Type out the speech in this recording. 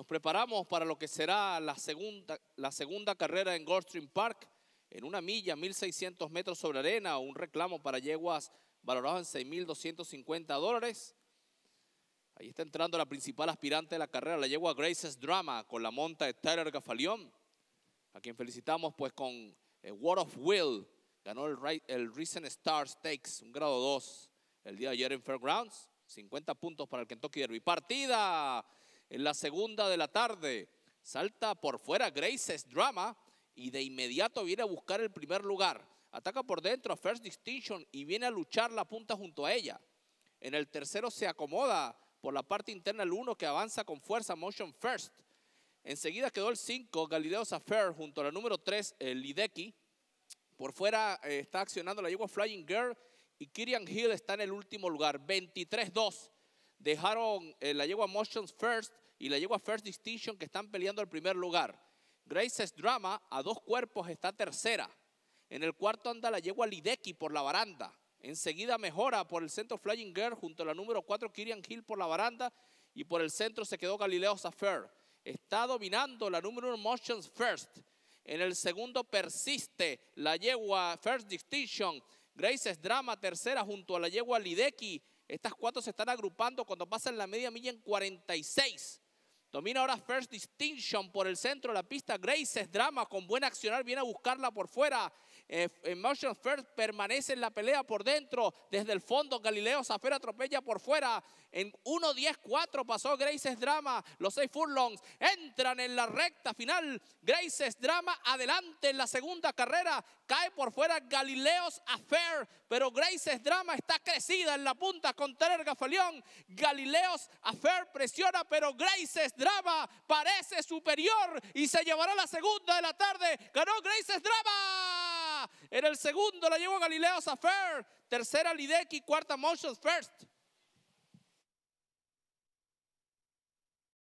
Nos preparamos para lo que será la segunda, la segunda carrera en Goldstream Park, en una milla, 1.600 metros sobre arena, un reclamo para yeguas valorado en 6.250 dólares. Ahí está entrando la principal aspirante de la carrera, la yegua Graces Drama, con la monta de Tyler Gafalión, a quien felicitamos pues con eh, word World of Will. Ganó el, Recent Star Stakes, un grado 2, el día de ayer en Fairgrounds. 50 puntos para el Kentucky Derby. Partida en la segunda de la tarde salta por fuera Grace's Drama y de inmediato viene a buscar el primer lugar. Ataca por dentro a First Distinction y viene a luchar la punta junto a ella. En el tercero se acomoda por la parte interna el Uno que avanza con fuerza Motion First. Enseguida quedó el 5, Galileo's Affair junto a la número 3, eh, Lideki. Por fuera eh, está accionando la yegua Flying Girl y Kirian Hill está en el último lugar, 23-2 dejaron eh, la yegua Motions First y la yegua First Distinction que están peleando el primer lugar. Grace's Drama a dos cuerpos está tercera. En el cuarto anda la yegua Lideki por la baranda. Enseguida mejora por el centro Flying Girl junto a la número 4 Kirian Hill por la baranda y por el centro se quedó Galileo Safer. Está dominando la número 1 Motions First. En el segundo persiste la yegua First Distinction. Grace's Drama tercera junto a la yegua Lideki. Estas cuatro se están agrupando cuando pasan la media milla en 46. Domina ahora First Distinction por el centro de la pista. graces drama con buen accionar, viene a buscarla por fuera. Eh, First permanece en la pelea por dentro. Desde el fondo, Galileo affair atropella por fuera. En 1 10 4 pasó graces Drama. Los seis furlongs entran en la recta final. graces Drama adelante en la segunda carrera. Cae por fuera Galileo's Affair. Pero graces Drama está crecida en la punta con Terer Gafalión. Galileo's Affair presiona, pero graces Drama parece superior y se llevará la segunda de la tarde. Ganó Graces Drama. En el segundo la llevó Galileo Safer. Tercera Lideki, cuarta Motion First.